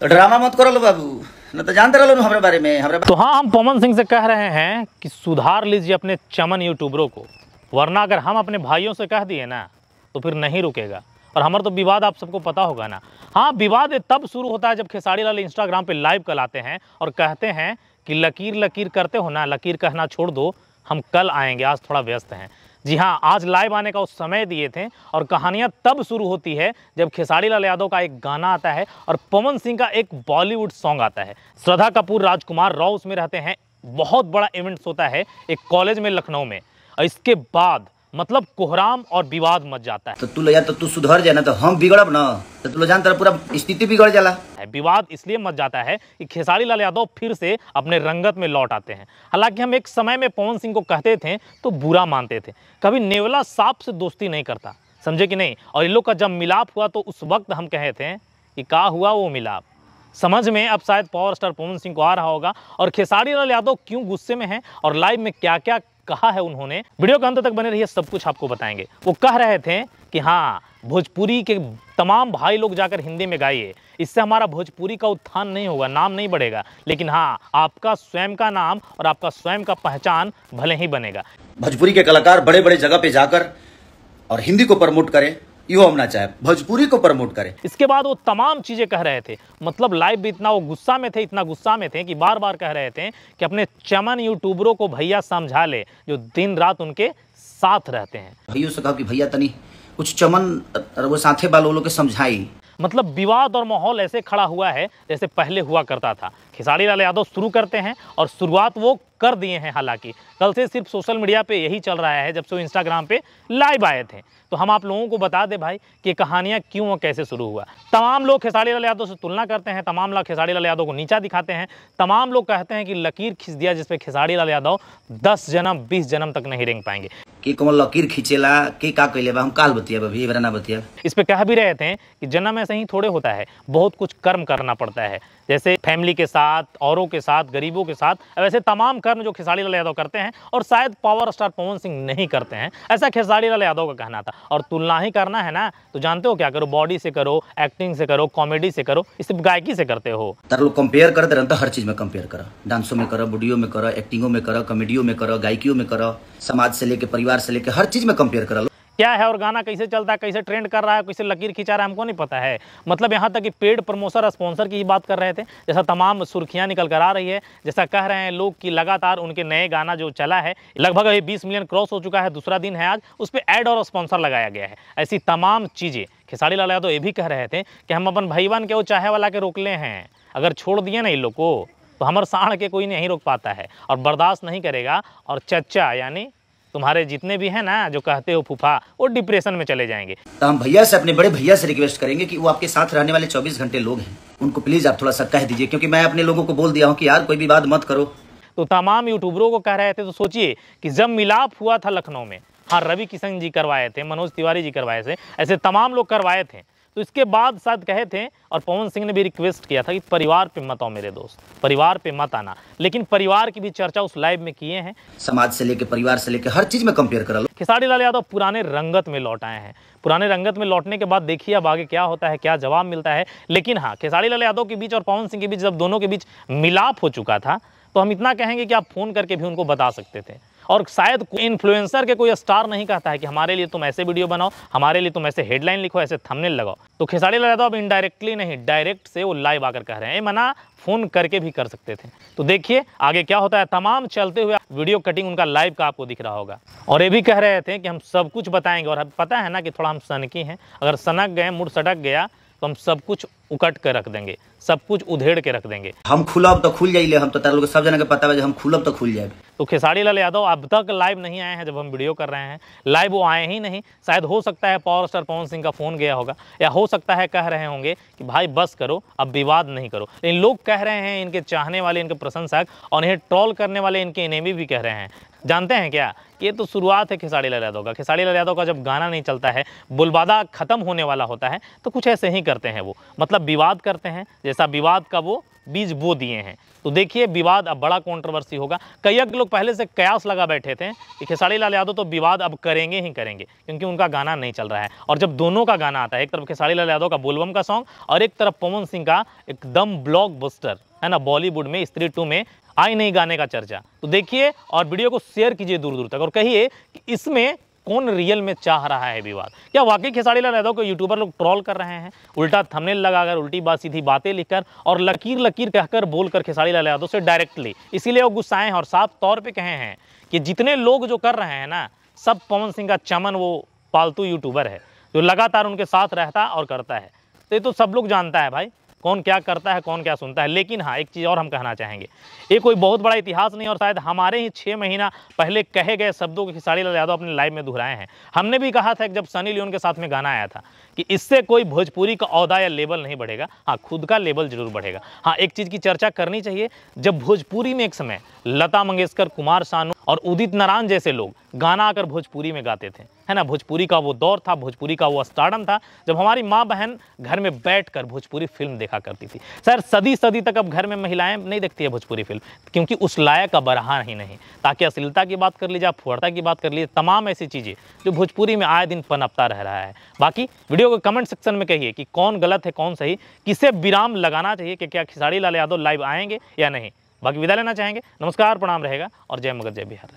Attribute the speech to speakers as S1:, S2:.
S1: तो ड्रामा मत करो बाबू न तो जानते रहो हमारे बारे में हमारे तो हाँ हम पवन सिंह से कह रहे हैं कि सुधार लीजिए अपने चमन यूट्यूबरों को वरना अगर हम अपने भाइयों से कह दिए ना तो फिर नहीं रुकेगा और हमारा तो विवाद आप सबको पता होगा ना हाँ विवाद तब शुरू होता है जब खेसारी लाल इंस्टाग्राम पे लाइव कल आते हैं और कहते हैं कि लकीर लकीर करते हो ना लकीर कहना छोड़ दो हम कल आएंगे आज थोड़ा व्यस्त हैं जी हाँ आज लाइव आने का उस समय दिए थे और कहानियाँ तब शुरू होती है जब खेसारी लाल यादव का एक गाना आता है और पवन सिंह का एक बॉलीवुड सॉन्ग आता है श्रद्धा कपूर राजकुमार राव उसमें रहते हैं बहुत बड़ा इवेंट्स होता है एक कॉलेज में लखनऊ में और इसके बाद मतलब कोहराम और विवाद मच
S2: जाता है तो तू जान तो तू सुधर जाए ना तो हम बिगड़ब ना तो तू जान तेरा पूरा स्थिति बिगड़ जाला
S1: है विवाद इसलिए मच जाता है कि खेसारी लाल यादव फिर से अपने रंगत में लौट आते हैं हालांकि हम एक समय में पवन सिंह को कहते थे तो बुरा मानते थे कभी नेवला साफ से दोस्ती नहीं करता समझे कि नहीं और इन लोग का जब मिलाप हुआ तो उस वक्त हम कहे थे कि का हुआ वो मिलाप समझ में अब शायद पावर स्टार पवन सिंह को आ रहा होगा और खेसारी लाल यादव क्यों गुस्से में हैं और लाइव में क्या क्या कहा है उन्होंने वीडियो के अंत तक बने रहिए सब कुछ आपको बताएंगे वो कह रहे थे कि हाँ भोजपुरी के तमाम भाई लोग जाकर हिंदी में गाइए इससे हमारा भोजपुरी का उत्थान नहीं होगा नाम नहीं बढ़ेगा लेकिन हाँ आपका स्वयं का नाम और आपका स्वयं का पहचान भले ही बनेगा
S2: भोजपुरी के कलाकार बड़े बड़े जगह पे जाकर और हिंदी को प्रमोट करें यो होना चाहे भोजपुरी को प्रमोट करें
S1: इसके बाद वो तमाम चीज़ें कह रहे थे मतलब लाइव भी इतना वो गुस्सा में थे इतना गुस्सा में थे कि बार बार कह रहे थे कि अपने चमन यूट्यूबरों को भैया समझा ले जो दिन रात उनके साथ रहते हैं
S2: भैया से कहा कि भैया तनी कुछ चमन वो साथे बाल के समझाई
S1: मतलब विवाद और माहौल ऐसे खड़ा हुआ है जैसे पहले हुआ करता था खिसाड़ी लाल यादव शुरू करते हैं और शुरुआत वो कर दिए हैं हालांकि कल से सिर्फ सोशल मीडिया पे यही चल रहा है जब से वो इंस्टाग्राम पे लाइव आए थे तो हम आप लोगों को बता दें भाई कि कहानियाँ क्यों और कैसे शुरू हुआ तमाम लोग खेसारी लाल यादव से तुलना करते हैं तमाम लोग खेसारी लाल यादव को नीचा दिखाते हैं तमाम लोग कहते हैं कि लकीर खींच दिया जिसपे खेसारी लाल यादव दस जन्म बीस जन्म तक नहीं रेंग पाएंगे
S2: कि कौन लकीर खींचेला के का कैले बा हम काल
S1: बतिया अभी इबरा ना बतिया इस पे कह भी रहे थे कि जन्म ऐसे ही थोड़े होता है बहुत कुछ कर्म करना पड़ता है जैसे फैमिली के साथ साथ औरों के साथ गरीबों के साथ वैसे तमाम कर्म जो खेसारी लाल यादव करते हैं और शायद पावर स्टार पवन सिंह नहीं करते हैं ऐसा खेसारी लाल यादव का कहना था और तुलना ही करना है ना तो जानते हो क्या करो बॉडी से करो एक्टिंग से करो कॉमेडी से करो सिर्फ गायकी से
S2: करते हो तर लोग कंपेयर करते रहते हर चीज में कंपेयर करो डांसों में करो बुडियो में करो एक्टिंगों में करो कॉमेडियो में करो गायकियों में करो समाज से लेकर परिवार से लेकर हर चीज में कंपेयर करो
S1: क्या है और गाना कैसे चलता है कैसे ट्रेंड कर रहा है कैसे लकीर खींचा रहा है हमको नहीं पता है मतलब यहाँ तक कि पेड प्रमोसर स्पॉन्सर की ही बात कर रहे थे जैसा तमाम सुर्खियाँ निकल कर आ रही है जैसा कह रहे हैं लोग कि लगातार उनके नए गाना जो चला है लगभग अभी बीस मिलियन क्रॉस हो चुका है दूसरा दिन है आज उस पर एड और स्पॉन्सर लगाया गया है ऐसी तमाम चीज़ें खेसारी लाल यादव ये भी कह रहे थे कि हम अपन भाई के वो चाहे वाला के रोक ले हैं अगर छोड़ दिए ना इन लोग को तो हमारे साढ़ के कोई नहीं रोक पाता है और बर्दाश्त नहीं करेगा और चच्चा यानी तुम्हारे जितने भी हैं ना जो कहते हो फूफा वो डिप्रेशन में चले
S2: जाएंगे तो हम भैया से अपने बड़े भैया से रिक्वेस्ट करेंगे कि वो आपके साथ रहने वाले 24 घंटे लोग हैं उनको प्लीज आप थोड़ा सा कह दीजिए क्योंकि मैं अपने लोगों को बोल दिया हूँ कि यार कोई भी बात मत करो तो तमाम यूट्यूबरों को कह
S1: रहे थे तो सोचिए कि जब मिलाप हुआ था लखनऊ में हाँ रवि किशन जी करवाए थे मनोज तिवारी जी करवाए थे ऐसे तमाम लोग करवाए थे तो इसके बाद शायद कहे थे और पवन सिंह ने भी रिक्वेस्ट किया था कि परिवार पे मत आओ मेरे दोस्त परिवार पे मत आना लेकिन परिवार की भी चर्चा उस लाइव में किए हैं
S2: समाज से लेकर परिवार से लेकर हर चीज में कंपेयर कर लो खेसारी लाल यादव
S1: पुराने रंगत में लौट आए हैं पुराने रंगत में लौटने के बाद देखिए अब आगे क्या होता है क्या जवाब मिलता है लेकिन हाँ खेसारी लाल यादव के बीच और पवन सिंह के बीच जब दोनों के बीच मिलाप हो चुका था तो हम इतना कहेंगे कि आप फोन करके भी उनको बता सकते थे और शायद इन्फ्लुएंसर के कोई स्टार नहीं कहता है कि हमारे लिए तुम ऐसे वीडियो बनाओ हमारे लिए तुम ऐसे हेडलाइन लिखो ऐसे थंबनेल लगाओ तो खेसारी लाल यादव अब इनडायरेक्टली नहीं डायरेक्ट से वो लाइव आकर कह रहे हैं मना फ़ोन करके भी कर सकते थे तो देखिए आगे क्या होता है तमाम चलते हुए वीडियो कटिंग उनका लाइव का आपको दिख रहा होगा और ये भी कह रहे थे कि हम सब कुछ बताएंगे और पता है ना कि थोड़ा हम सनकी हैं अगर सनक गए मुड़ सटक गया तो हम सब कुछ उकट के रख देंगे सब
S2: कुछ उधेड़ के रख देंगे हम खुलब तो खुल जाइए हम तो तेरे लोग सब जना के पता है हम खुलब तो खुल जाए तो खेसारी
S1: लाल यादव अब तक लाइव नहीं आए हैं जब हम वीडियो कर रहे हैं लाइव वो आए ही नहीं शायद हो सकता है पावर स्टार पवन सिंह का फ़ोन गया होगा या हो सकता है कह रहे होंगे कि भाई बस करो अब विवाद नहीं करो लेकिन लोग कह रहे हैं इनके चाहने वाले इनके प्रशंसक और इन्हें ट्रॉल करने वाले इनके इनेमी भी कह रहे हैं जानते हैं क्या ये तो शुरुआत है खेसारी लाल यादव का खेसारी लाल यादव का जब गाना नहीं चलता है बुलबादा ख़त्म होने वाला होता है तो कुछ ऐसे ही करते हैं वो मतलब विवाद करते हैं जैसा विवाद का वो बीज बो दिए हैं तो देखिए विवाद अब बड़ा कॉन्ट्रोवर्सी होगा कई लोग पहले से कयास लगा बैठे थे कि खेसारी लाल यादव तो विवाद अब करेंगे ही करेंगे क्योंकि उनका गाना नहीं चल रहा है और जब दोनों का गाना आता है एक तरफ खेसारी लाल यादव का बोलबम का सॉन्ग और एक तरफ पवन सिंह का एकदम ब्लॉक बुस्टर है ना बॉलीवुड में स्त्री टू में आई नहीं गाने का चर्चा तो देखिए और वीडियो को शेयर कीजिए दूर दूर तक और कहिए कि इसमें कौन रियल में चाह रहा है विवाद क्या वाकई खेसारी लाल यादव को यूट्यूबर लोग ट्रॉल कर रहे हैं उल्टा थंबनेल लगाकर उल्टी बात सीधी बातें लिखकर और लकीर लकीर कहकर बोलकर खेसारी लाल यादव से डायरेक्टली इसीलिए वो गुस्साए हैं और साफ तौर पे कहे हैं कि जितने लोग जो कर रहे हैं ना सब पवन सिंह का चमन वो पालतू यूट्यूबर है जो लगातार उनके साथ रहता और करता है तो ये तो सब लोग जानता है भाई कौन क्या करता है कौन क्या सुनता है लेकिन हाँ एक चीज़ और हम कहना चाहेंगे ये कोई बहुत बड़ा इतिहास नहीं और शायद हमारे ही छः महीना पहले कहे गए शब्दों को खिसाड़ी लाल यादव अपने लाइव में दोहराए हैं हमने भी कहा था जब सनी लियोन के साथ में गाना आया था कि इससे कोई भोजपुरी का अहदा या लेवल नहीं बढ़ेगा हाँ खुद का लेवल जरूर बढ़ेगा हाँ एक चीज़ की चर्चा करनी चाहिए जब भोजपुरी में एक समय लता मंगेशकर कुमार सानू और उदित नारायण जैसे लोग गाना आकर भोजपुरी में गाते थे है ना भोजपुरी का वो दौर था भोजपुरी का वो स्टार्डम था जब हमारी माँ बहन घर में बैठ कर भोजपुरी फिल्म देखा करती थी सर सदी सदी तक अब घर में महिलाएं नहीं देखती है भोजपुरी फिल्म क्योंकि उस लायक का बरहा ही नहीं ताकि अश्लीलता की बात कर लीजिए फुहरता की बात कर लीजिए तमाम ऐसी चीज़ें जो भोजपुरी में आए दिन पनपता रह रहा है बाकी वीडियो को कमेंट सेक्शन में कहिए कि कौन गलत है कौन सही किसे विराम लगाना चाहिए कि क्या खिसाड़ी लाल यादव लाइव आएंगे या नहीं बाकी विदा लेना चाहेंगे नमस्कार प्रणाम रहेगा और जय मगर जय बिहार